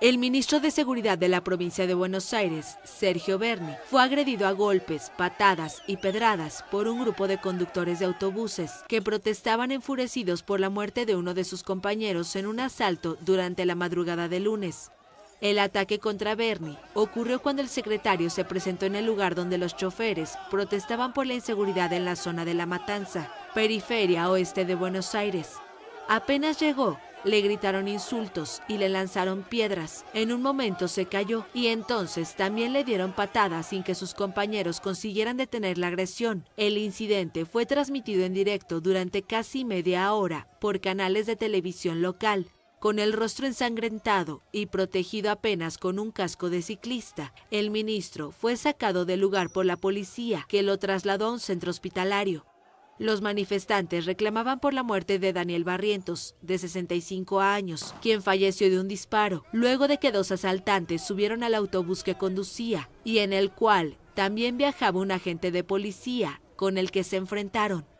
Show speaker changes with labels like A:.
A: El ministro de Seguridad de la provincia de Buenos Aires, Sergio Berni, fue agredido a golpes, patadas y pedradas por un grupo de conductores de autobuses que protestaban enfurecidos por la muerte de uno de sus compañeros en un asalto durante la madrugada de lunes. El ataque contra Berni ocurrió cuando el secretario se presentó en el lugar donde los choferes protestaban por la inseguridad en la zona de La Matanza, periferia oeste de Buenos Aires. Apenas llegó, le gritaron insultos y le lanzaron piedras. En un momento se cayó y entonces también le dieron patadas sin que sus compañeros consiguieran detener la agresión. El incidente fue transmitido en directo durante casi media hora por canales de televisión local. Con el rostro ensangrentado y protegido apenas con un casco de ciclista, el ministro fue sacado del lugar por la policía, que lo trasladó a un centro hospitalario. Los manifestantes reclamaban por la muerte de Daniel Barrientos, de 65 años, quien falleció de un disparo, luego de que dos asaltantes subieron al autobús que conducía y en el cual también viajaba un agente de policía, con el que se enfrentaron.